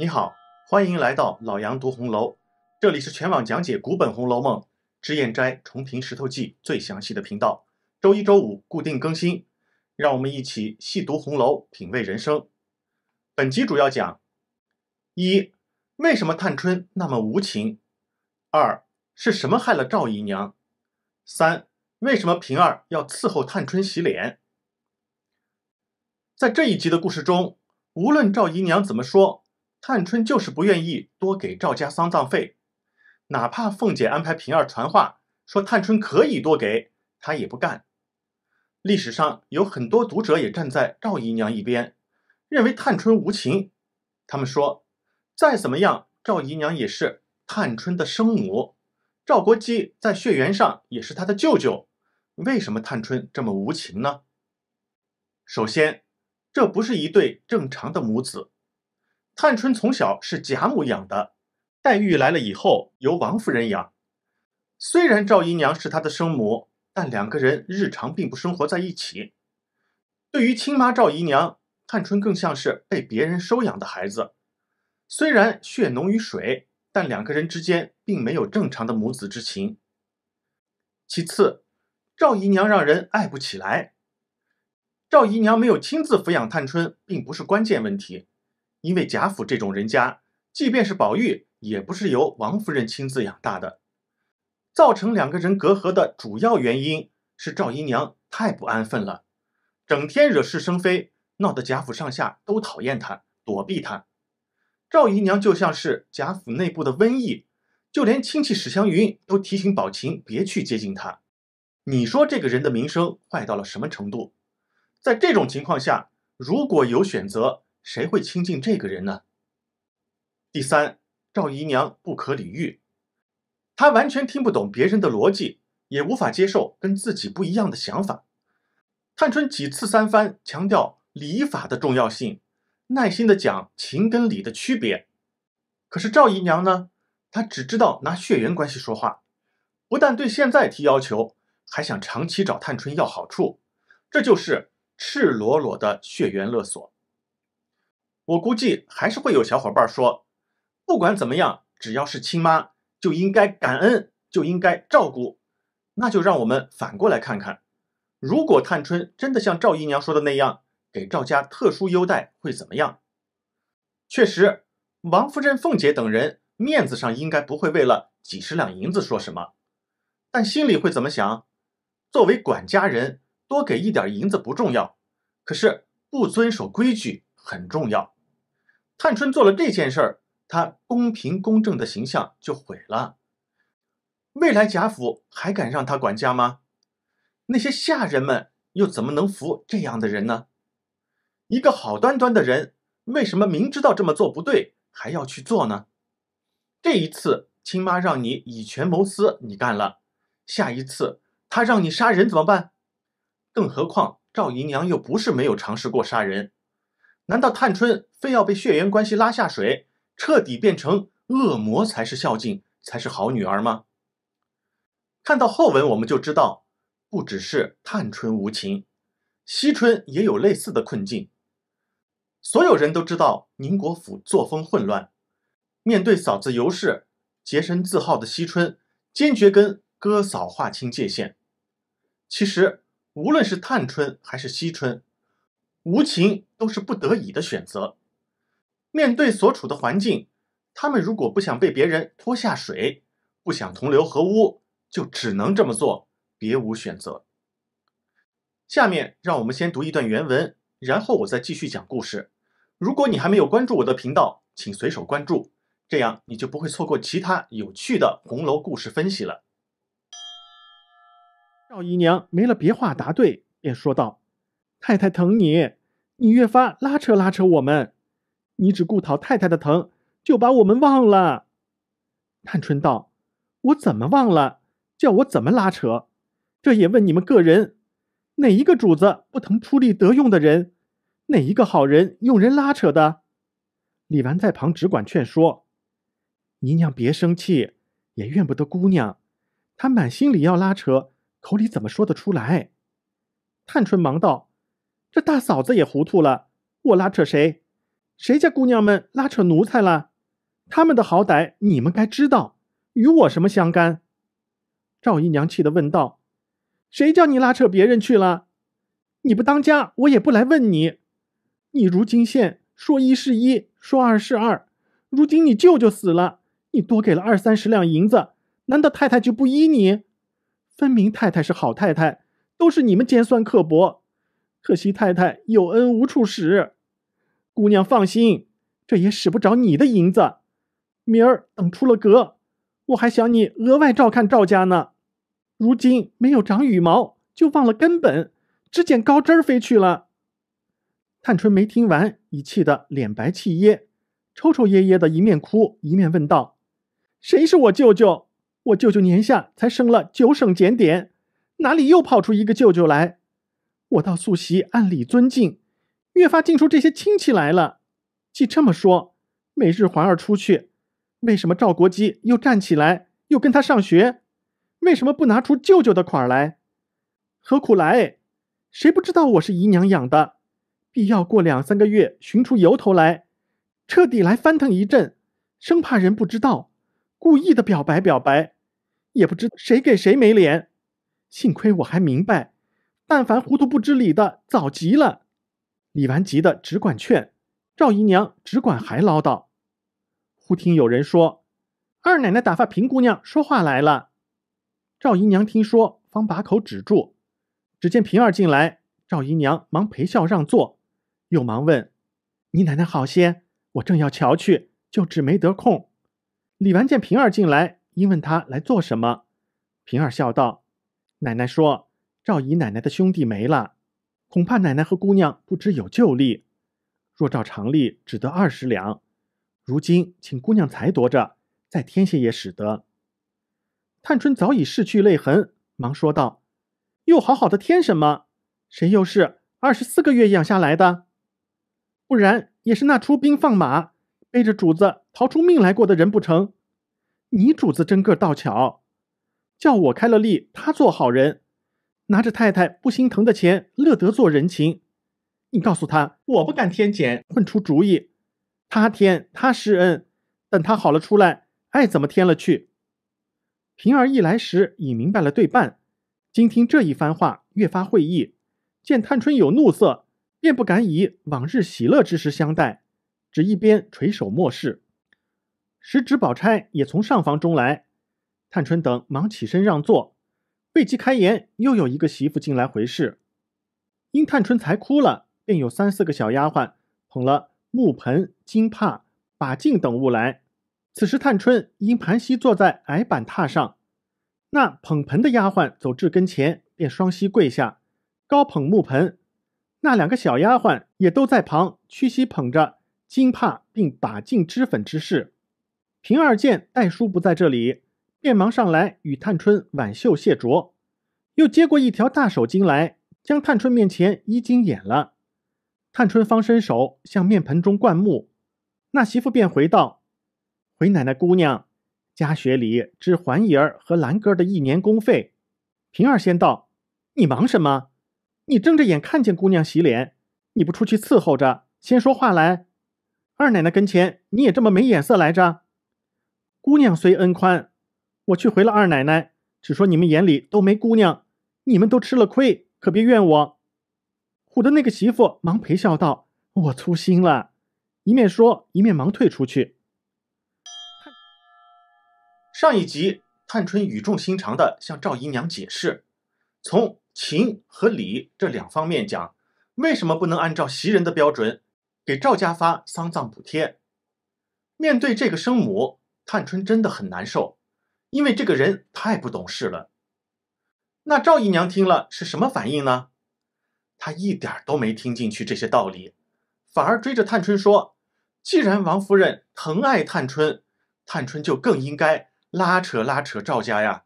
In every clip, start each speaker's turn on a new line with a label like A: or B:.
A: 你好，欢迎来到老杨读红楼，这里是全网讲解古本《红楼梦》脂砚斋重评石头记最详细的频道，周一周五固定更新，让我们一起细读红楼，品味人生。本集主要讲：一、为什么探春那么无情；二、是什么害了赵姨娘；三、为什么平儿要伺候探春洗脸。在这一集的故事中，无论赵姨娘怎么说。探春就是不愿意多给赵家丧葬费，哪怕凤姐安排平儿传话说探春可以多给，她也不干。历史上有很多读者也站在赵姨娘一边，认为探春无情。他们说，再怎么样，赵姨娘也是探春的生母，赵国基在血缘上也是她的舅舅，为什么探春这么无情呢？首先，这不是一对正常的母子。探春从小是贾母养的，黛玉来了以后由王夫人养。虽然赵姨娘是她的生母，但两个人日常并不生活在一起。对于亲妈赵姨娘，探春更像是被别人收养的孩子。虽然血浓于水，但两个人之间并没有正常的母子之情。其次，赵姨娘让人爱不起来。赵姨娘没有亲自抚养探春，并不是关键问题。因为贾府这种人家，即便是宝玉，也不是由王夫人亲自养大的。造成两个人隔阂的主要原因是赵姨娘太不安分了，整天惹是生非，闹得贾府上下都讨厌她、躲避她。赵姨娘就像是贾府内部的瘟疫，就连亲戚史湘云都提醒宝琴别去接近她。你说这个人的名声坏到了什么程度？在这种情况下，如果有选择。谁会亲近这个人呢？第三，赵姨娘不可理喻，她完全听不懂别人的逻辑，也无法接受跟自己不一样的想法。探春几次三番强调礼法的重要性，耐心的讲情跟理的区别，可是赵姨娘呢？她只知道拿血缘关系说话，不但对现在提要求，还想长期找探春要好处，这就是赤裸裸的血缘勒索。我估计还是会有小伙伴说，不管怎么样，只要是亲妈就应该感恩，就应该照顾。那就让我们反过来看看，如果探春真的像赵姨娘说的那样给赵家特殊优待，会怎么样？确实，王夫人、凤姐等人面子上应该不会为了几十两银子说什么，但心里会怎么想？作为管家人，多给一点银子不重要，可是不遵守规矩很重要。探春做了这件事儿，她公平公正的形象就毁了。未来贾府还敢让她管家吗？那些下人们又怎么能服这样的人呢？一个好端端的人，为什么明知道这么做不对，还要去做呢？这一次亲妈让你以权谋私，你干了。下一次她让你杀人怎么办？更何况赵姨娘又不是没有尝试过杀人。难道探春非要被血缘关系拉下水，彻底变成恶魔才是孝敬，才是好女儿吗？看到后文我们就知道，不只是探春无情，惜春也有类似的困境。所有人都知道宁国府作风混乱，面对嫂子尤氏洁身自好的惜春，坚决跟哥嫂划清界限。其实无论是探春还是惜春。无情都是不得已的选择。面对所处的环境，他们如果不想被别人拖下水，不想同流合污，就只能这么做，别无选择。下面让我们先读一段原文，然后我再继续讲故事。如果你还没有关注我的频道，请随手关注，这样你就不会错过其他有趣的红楼故事分析了。赵姨娘没了别话，答对便说道：“太太疼你。”你越发拉扯拉扯我们，你只顾讨太太的疼，就把我们忘了。探春道：“我怎么忘了？叫我怎么拉扯？这也问你们个人，哪一个主子不疼出力得用的人？哪一个好人用人拉扯的？”李纨在旁只管劝说：“姨娘别生气，也怨不得姑娘，她满心里要拉扯，口里怎么说得出来？”探春忙道。这大嫂子也糊涂了，我拉扯谁？谁家姑娘们拉扯奴才了？他们的好歹你们该知道，与我什么相干？赵姨娘气得问道：“谁叫你拉扯别人去了？你不当家，我也不来问你。你如今现说一是一，说二是二。如今你舅舅死了，你多给了二三十两银子，难道太太就不依你？分明太太是好太太，都是你们尖酸刻薄。”可惜太太有恩无处使，姑娘放心，这也使不着你的银子。明儿等出了阁，我还想你额外照看赵家呢。如今没有长羽毛，就忘了根本，只捡高枝儿飞去了。探春没听完，已气得脸白气噎，抽抽噎噎的一面哭一面问道：“谁是我舅舅？我舅舅年下才升了九省检点，哪里又跑出一个舅舅来？”我到素席，按礼尊敬，越发敬出这些亲戚来了。既这么说，每日环儿出去，为什么赵国基又站起来，又跟他上学？为什么不拿出舅舅的款来？何苦来？谁不知道我是姨娘养的？必要过两三个月，寻出由头来，彻底来翻腾一阵，生怕人不知道，故意的表白表白，也不知谁给谁没脸。幸亏我还明白。但凡糊涂不知理的，早急了。李纨急得只管劝，赵姨娘只管还唠叨。忽听有人说：“二奶奶打发平姑娘说话来了。”赵姨娘听说，方把口止住。只见平儿进来，赵姨娘忙陪笑让座，又忙问：“你奶奶好些？我正要瞧去，就只没得空。”李纨见平儿进来，因问她来做什么。平儿笑道：“奶奶说。”赵姨奶奶的兄弟没了，恐怕奶奶和姑娘不知有旧例。若照常例，只得二十两。如今请姑娘裁夺着，再添些也使得。探春早已拭去泪痕，忙说道：“又好好的添什么？谁又是二十四个月养下来的？不然也是那出兵放马，背着主子逃出命来过的人不成？你主子真个倒巧，叫我开了例，他做好人。”拿着太太不心疼的钱，乐得做人情。你告诉他，我不敢添钱，混出主意。他添，他施恩。等他好了出来，爱怎么添了去。平儿一来时，已明白了对半。今听这一番话，越发会意。见探春有怒色，便不敢以往日喜乐之时相待，只一边垂手默视。时值宝钗也从上房中来，探春等忙起身让座。贝吉开言，又有一个媳妇进来回事。因探春才哭了，便有三四个小丫鬟捧了木盆、金帕、把镜等物来。此时探春因盘膝坐在矮板榻上，那捧盆的丫鬟走至跟前，便双膝跪下，高捧木盆。那两个小丫鬟也都在旁屈膝捧着金帕，并把镜脂粉之事。平儿见黛叔不在这里。便忙上来与探春挽袖谢着，又接过一条大手巾来，将探春面前衣襟掩了。探春方伸手向面盆中灌木，那媳妇便回道：“回奶奶姑娘，家学里只还姨儿和兰哥的一年工费。”平儿先道：“你忙什么？你睁着眼看见姑娘洗脸，你不出去伺候着，先说话来。二奶奶跟前你也这么没眼色来着。姑娘虽恩宽。”我去回了二奶奶，只说你们眼里都没姑娘，你们都吃了亏，可别怨我。虎的那个媳妇忙陪笑道：“我粗心了。”一面说，一面忙退出去。上一集，探春语重心长地向赵姨娘解释，从情和理这两方面讲，为什么不能按照袭人的标准给赵家发丧葬补贴。面对这个生母，探春真的很难受。因为这个人太不懂事了，那赵姨娘听了是什么反应呢？她一点都没听进去这些道理，反而追着探春说：“既然王夫人疼爱探春，探春就更应该拉扯拉扯赵家呀。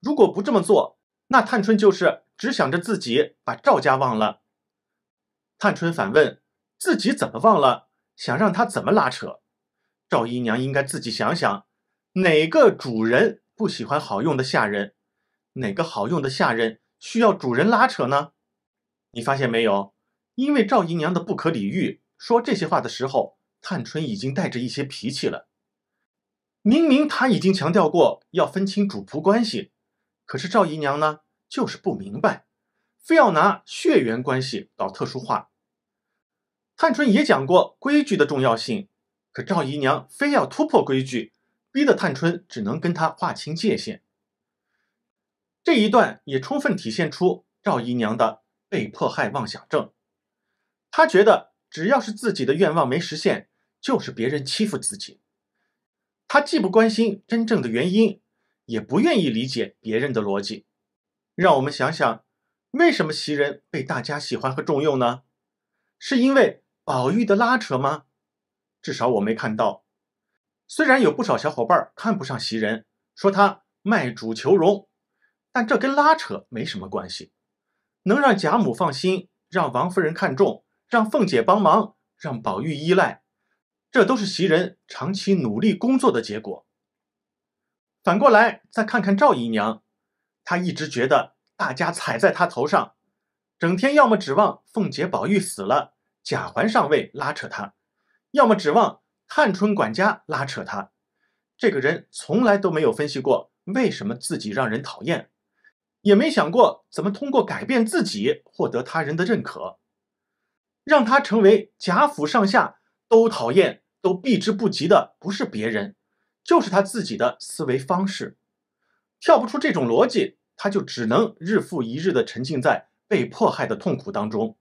A: 如果不这么做，那探春就是只想着自己，把赵家忘了。”探春反问：“自己怎么忘了？想让他怎么拉扯？”赵姨娘应该自己想想。哪个主人不喜欢好用的下人？哪个好用的下人需要主人拉扯呢？你发现没有？因为赵姨娘的不可理喻，说这些话的时候，探春已经带着一些脾气了。明明她已经强调过要分清主仆关系，可是赵姨娘呢，就是不明白，非要拿血缘关系搞特殊化。探春也讲过规矩的重要性，可赵姨娘非要突破规矩。逼得探春只能跟他划清界限。这一段也充分体现出赵姨娘的被迫害妄想症。她觉得只要是自己的愿望没实现，就是别人欺负自己。她既不关心真正的原因，也不愿意理解别人的逻辑。让我们想想，为什么袭人被大家喜欢和重用呢？是因为宝玉的拉扯吗？至少我没看到。虽然有不少小伙伴看不上袭人，说他卖主求荣，但这跟拉扯没什么关系。能让贾母放心，让王夫人看中，让凤姐帮忙，让宝玉依赖，这都是袭人长期努力工作的结果。反过来再看看赵姨娘，她一直觉得大家踩在她头上，整天要么指望凤姐、宝玉死了，贾环上位拉扯她，要么指望。探春管家拉扯他，这个人从来都没有分析过为什么自己让人讨厌，也没想过怎么通过改变自己获得他人的认可，让他成为贾府上下都讨厌、都避之不及的，不是别人，就是他自己的思维方式。跳不出这种逻辑，他就只能日复一日地沉浸在被迫害的痛苦当中，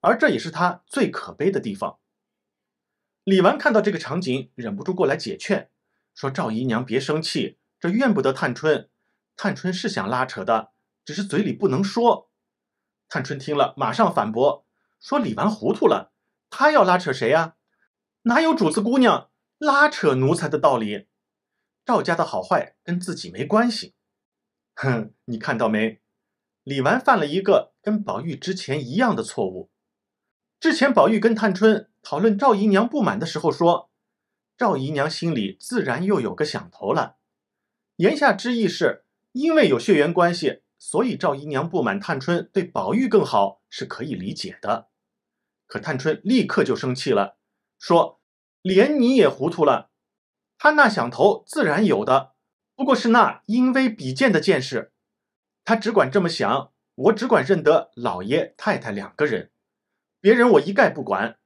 A: 而这也是他最可悲的地方。李纨看到这个场景，忍不住过来解劝，说：“赵姨娘别生气，这怨不得探春。探春是想拉扯的，只是嘴里不能说。”探春听了，马上反驳说：“李纨糊涂了，她要拉扯谁啊？哪有主子姑娘拉扯奴才的道理？赵家的好坏跟自己没关系。哼，你看到没？李纨犯了一个跟宝玉之前一样的错误。之前宝玉跟探春。”讨论赵姨娘不满的时候，说：“赵姨娘心里自然又有个想头了。”言下之意是，因为有血缘关系，所以赵姨娘不满探春对宝玉更好是可以理解的。可探春立刻就生气了，说：“连你也糊涂了！他那想头自然有的，不过是那因微比贱的见识。他只管这么想，我只管认得老爷太太两个人，别人我一概不管。”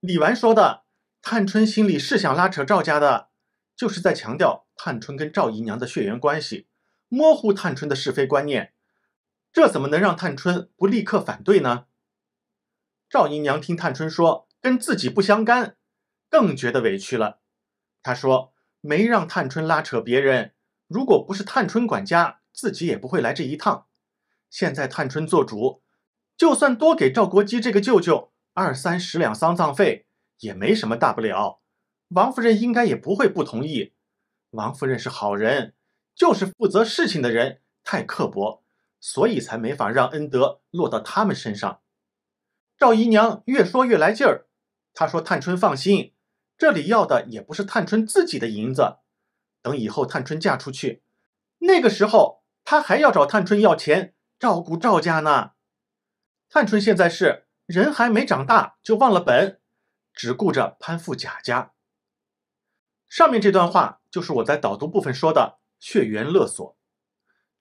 A: 李纨说的，探春心里是想拉扯赵家的，就是在强调探春跟赵姨娘的血缘关系，模糊探春的是非观念。这怎么能让探春不立刻反对呢？赵姨娘听探春说跟自己不相干，更觉得委屈了。她说没让探春拉扯别人，如果不是探春管家，自己也不会来这一趟。现在探春做主，就算多给赵国基这个舅舅。二三十两丧葬费也没什么大不了，王夫人应该也不会不同意。王夫人是好人，就是负责事情的人太刻薄，所以才没法让恩德落到他们身上。赵姨娘越说越来劲儿，她说：“探春放心，这里要的也不是探春自己的银子，等以后探春嫁出去，那个时候她还要找探春要钱照顾赵家呢。”探春现在是。人还没长大就忘了本，只顾着攀附贾家。上面这段话就是我在导读部分说的“血缘勒索”。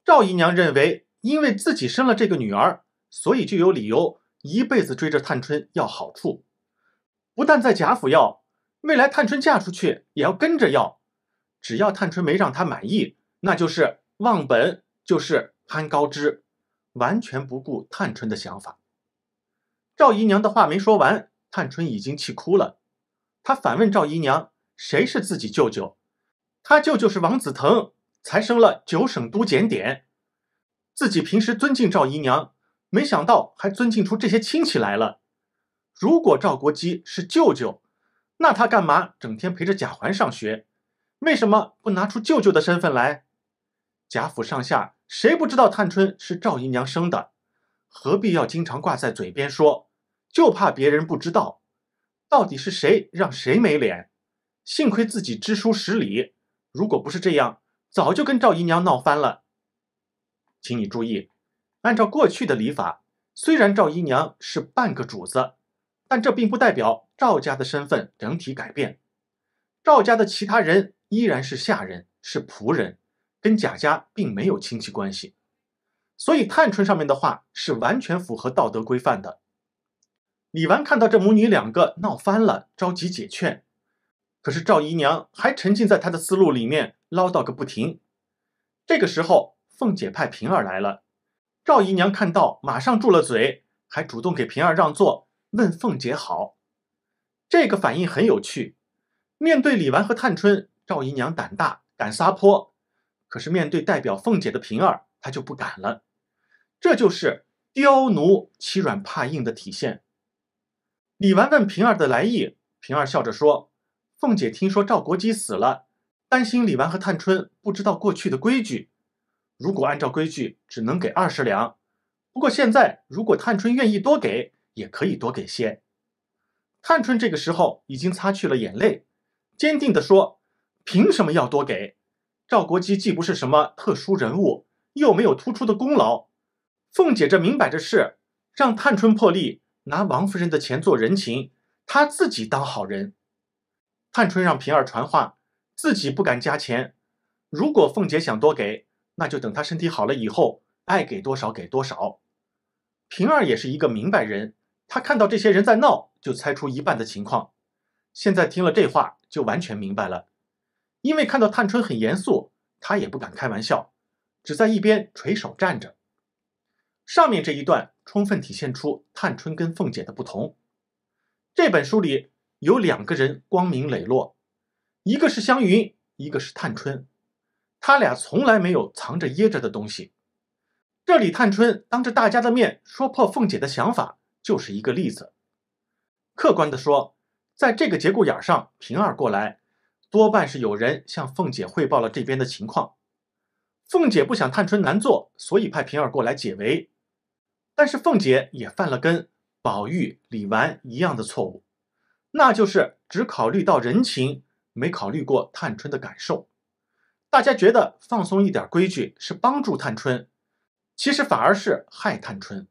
A: 赵姨娘认为，因为自己生了这个女儿，所以就有理由一辈子追着探春要好处。不但在贾府要，未来探春嫁出去也要跟着要。只要探春没让她满意，那就是忘本，就是攀高枝，完全不顾探春的想法。赵姨娘的话没说完，探春已经气哭了。她反问赵姨娘：“谁是自己舅舅？他舅舅是王子腾，才升了九省督检点。自己平时尊敬赵姨娘，没想到还尊敬出这些亲戚来了。如果赵国基是舅舅，那他干嘛整天陪着贾环上学？为什么不拿出舅舅的身份来？贾府上下谁不知道探春是赵姨娘生的？何必要经常挂在嘴边说？”就怕别人不知道，到底是谁让谁没脸。幸亏自己知书识礼，如果不是这样，早就跟赵姨娘闹翻了。请你注意，按照过去的礼法，虽然赵姨娘是半个主子，但这并不代表赵家的身份整体改变。赵家的其他人依然是下人，是仆人，跟贾家并没有亲戚关系。所以，探春上面的话是完全符合道德规范的。李纨看到这母女两个闹翻了，着急解劝，可是赵姨娘还沉浸在她的思路里面，唠叨个不停。这个时候，凤姐派平儿来了，赵姨娘看到，马上住了嘴，还主动给平儿让座，问凤姐好。这个反应很有趣。面对李纨和探春，赵姨娘胆大，敢撒泼；可是面对代表凤姐的平儿，她就不敢了。这就是刁奴欺软怕硬的体现。李纨问平儿的来意，平儿笑着说：“凤姐听说赵国基死了，担心李纨和探春不知道过去的规矩，如果按照规矩，只能给二十两。不过现在，如果探春愿意多给，也可以多给些。”探春这个时候已经擦去了眼泪，坚定地说：“凭什么要多给？赵国基既不是什么特殊人物，又没有突出的功劳。凤姐这明摆着是让探春破例。”拿王夫人的钱做人情，他自己当好人。探春让平儿传话，自己不敢加钱。如果凤姐想多给，那就等她身体好了以后，爱给多少给多少。平儿也是一个明白人，他看到这些人在闹，就猜出一半的情况。现在听了这话，就完全明白了。因为看到探春很严肃，他也不敢开玩笑，只在一边垂手站着。上面这一段充分体现出探春跟凤姐的不同。这本书里有两个人光明磊落，一个是湘云，一个是探春，他俩从来没有藏着掖着的东西。这里探春当着大家的面说破凤姐的想法，就是一个例子。客观的说，在这个节骨眼上，平儿过来，多半是有人向凤姐汇报了这边的情况。凤姐不想探春难做，所以派平儿过来解围。但是凤姐也犯了跟宝玉、李纨一样的错误，那就是只考虑到人情，没考虑过探春的感受。大家觉得放松一点规矩是帮助探春，其实反而是害探春。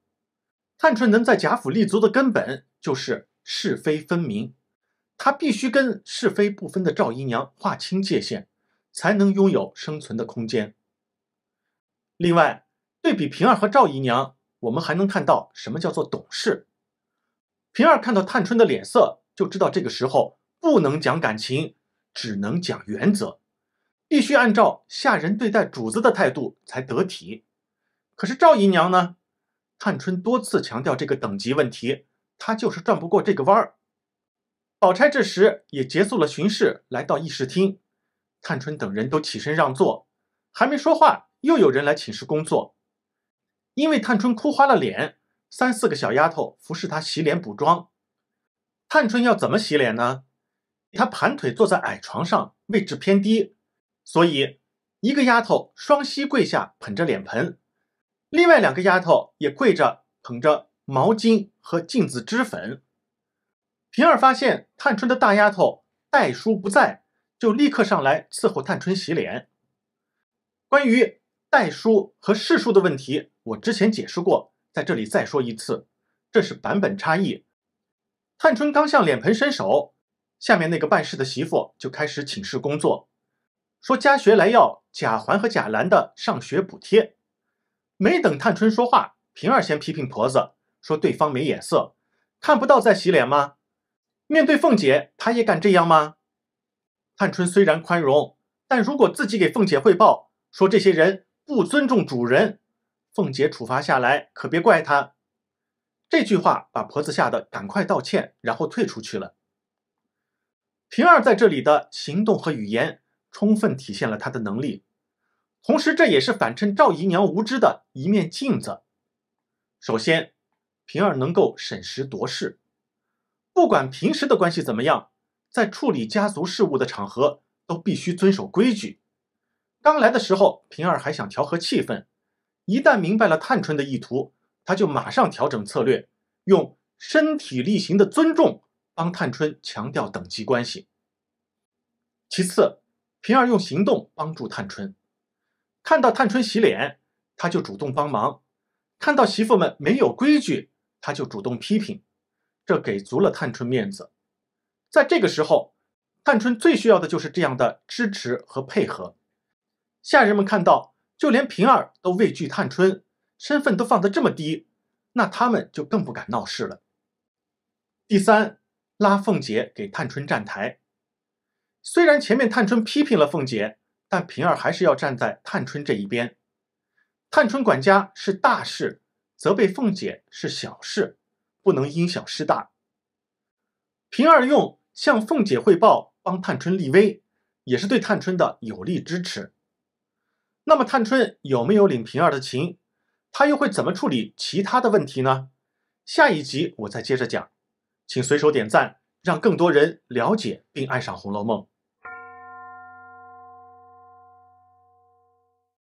A: 探春能在贾府立足的根本就是是非分明，她必须跟是非不分的赵姨娘划清界限，才能拥有生存的空间。另外，对比平儿和赵姨娘。我们还能看到什么叫做懂事？平儿看到探春的脸色，就知道这个时候不能讲感情，只能讲原则，必须按照下人对待主子的态度才得体。可是赵姨娘呢？探春多次强调这个等级问题，她就是转不过这个弯儿。宝钗这时也结束了巡视，来到议事厅，探春等人都起身让座，还没说话，又有人来请示工作。因为探春哭花了脸，三四个小丫头服侍她洗脸补妆。探春要怎么洗脸呢？她盘腿坐在矮床上，位置偏低，所以一个丫头双膝跪下捧着脸盆，另外两个丫头也跪着捧着毛巾和镜子、脂粉。平儿发现探春的大丫头黛叔不在，就立刻上来伺候探春洗脸。关于黛叔和侍叔的问题。我之前解释过，在这里再说一次，这是版本差异。探春刚向脸盆伸手，下面那个办事的媳妇就开始请示工作，说家学来要贾环和贾兰的上学补贴。没等探春说话，平儿先批评婆子，说对方没眼色，看不到在洗脸吗？面对凤姐，她也敢这样吗？探春虽然宽容，但如果自己给凤姐汇报，说这些人不尊重主人。凤姐处罚下来，可别怪她。这句话把婆子吓得赶快道歉，然后退出去了。平儿在这里的行动和语言，充分体现了她的能力，同时这也是反衬赵姨娘无知的一面镜子。首先，平儿能够审时度势，不管平时的关系怎么样，在处理家族事务的场合都必须遵守规矩。刚来的时候，平儿还想调和气氛。一旦明白了探春的意图，他就马上调整策略，用身体力行的尊重帮探春强调等级关系。其次，平儿用行动帮助探春，看到探春洗脸，他就主动帮忙；看到媳妇们没有规矩，他就主动批评，这给足了探春面子。在这个时候，探春最需要的就是这样的支持和配合。下人们看到。就连平儿都畏惧探春，身份都放得这么低，那他们就更不敢闹事了。第三，拉凤姐给探春站台。虽然前面探春批评了凤姐，但平儿还是要站在探春这一边。探春管家是大事，责备凤姐是小事，不能因小失大。平儿用向凤姐汇报帮探春立威，也是对探春的有力支持。那么，探春有没有领平儿的情？她又会怎么处理其他的问题呢？下一集我再接着讲，请随手点赞，让更多人了解并爱上《红楼梦》。